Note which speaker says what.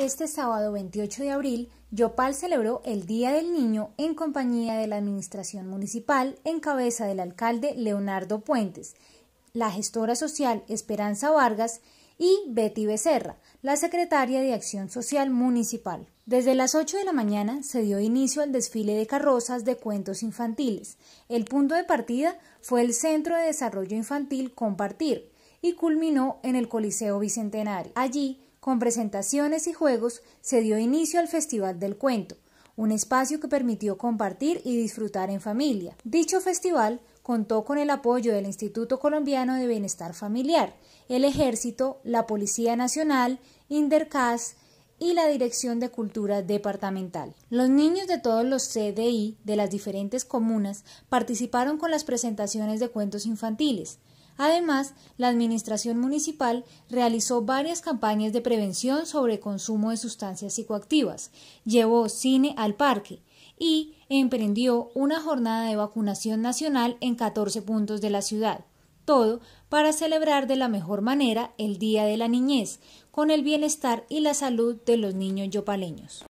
Speaker 1: Este sábado 28 de abril, Yopal celebró el Día del Niño en compañía de la Administración Municipal en cabeza del alcalde Leonardo Puentes, la gestora social Esperanza Vargas y Betty Becerra, la secretaria de Acción Social Municipal. Desde las 8 de la mañana se dio inicio al desfile de carrozas de cuentos infantiles. El punto de partida fue el Centro de Desarrollo Infantil Compartir y culminó en el Coliseo Bicentenario. Allí con presentaciones y juegos se dio inicio al Festival del Cuento, un espacio que permitió compartir y disfrutar en familia. Dicho festival contó con el apoyo del Instituto Colombiano de Bienestar Familiar, el Ejército, la Policía Nacional, Indercas y la Dirección de Cultura Departamental. Los niños de todos los CDI de las diferentes comunas participaron con las presentaciones de cuentos infantiles, Además, la Administración Municipal realizó varias campañas de prevención sobre consumo de sustancias psicoactivas, llevó cine al parque y emprendió una jornada de vacunación nacional en 14 puntos de la ciudad. Todo para celebrar de la mejor manera el Día de la Niñez, con el bienestar y la salud de los niños yopaleños.